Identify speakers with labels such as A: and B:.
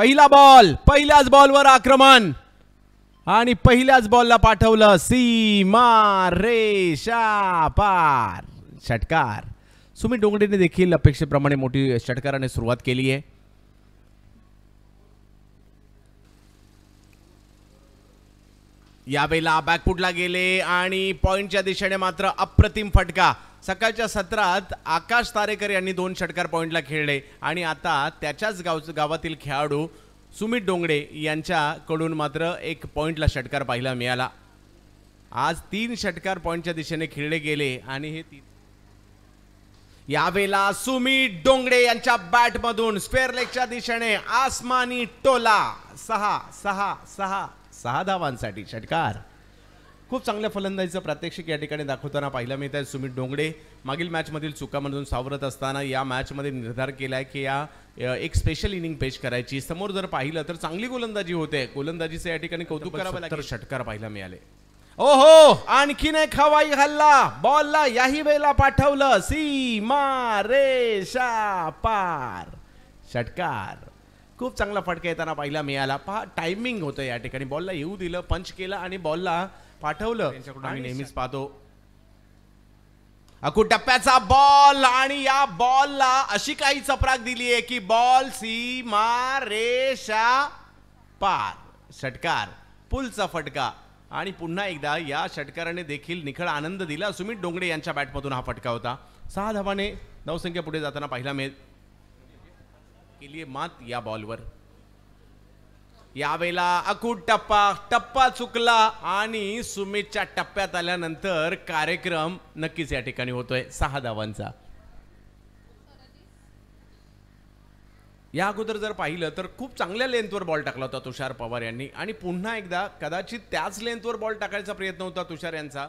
A: पहिला बॉल पहिल्याच बॉलवर आक्रमण आणि पहिल्याच बॉलला पाठवलं सीमा रेषा पार षटकार सुमित डोंगरेने देखील अपेक्षेप्रमाणे मोठी षटकाराने सुरुवात केली आहे यावेळेला बॅकफुटला गेले आणि पॉईंटच्या दिशेने मात्र अप्रतिम फटका सकाळच्या सत्रात आकाश तारेकर यांनी दोन षटकार पॉईंटला खेळले आणि आता त्याच्याच गाव गावातील खेळाडू सुमित डोंगडे यांच्याकडून मात्र एक पॉईंटला षटकार पाहायला मिळाला आज तीन षटकार पॉईंटच्या दिशेने खेळले गेले आणि हे तीन यावेळेला सुमित डोंगडे यांच्या बॅटमधून स्क्वेअर लेगच्या दिशेने आसमानी टोला सहा सहा सहा सहा धावांसाठी षटकार खूप चांगल्या फलंदाजीचं प्रात्यक्षिक या ठिकाणी दाखवताना पाहिलं मिळत आहे सुमित डोंगडे मागील मॅचमधील चुकामधून सावरत असताना या मॅचमध्ये निर्धार केला आहे की या एक स्पेशल इनिंग पेश करायची समोर जर पाहिलं तर चांगली गोलंदाजी होते गोलंदाजीचं या ठिकाणी कौतुक करावं तर षटकार पाहायला मिळाले हो आणखीन एक हवाई हल्ला बॉलला याही वेळेला पाठवलं सीमा शा पार षटकार खूप चांगला फटका येताना पाहिला मिळाला पहा टायमिंग होतं या ठिकाणी बॉलला येऊ दिलं पंच केला आणि बॉलला पाठवलं आम्ही नेहमीच पाहतो अकू टप्प्याचा बॉल आणि या बॉलला अशी काही चपराक दिली आहे की बॉल सी रेषा पार षटकार पुलचा फटका आणि पुन्हा एकदा या षटकाराने देखील निखळ आनंद दिला सुमित डोंगडे यांच्या बॅटमधून हा फटका होता सहा धावाने नवसंख्या पुढे जाताना पाहिला मिळेल केली मात या बॉलवर यावेळेला अकूट टप्पा टप्पा चुकला आणि सुमितच्या टप्प्यात आल्यानंतर कार्यक्रम नक्कीच या ठिकाणी होतोय सहा धावांचा या अगोदर जर पाहिलं तर खूप चांगल्या लेंथवर बॉल टाकला होता तुषार पवार यांनी आणि पुन्हा एकदा कदाचित त्याच लेंथवर बॉल टाकायचा प्रयत्न होता तुषार यांचा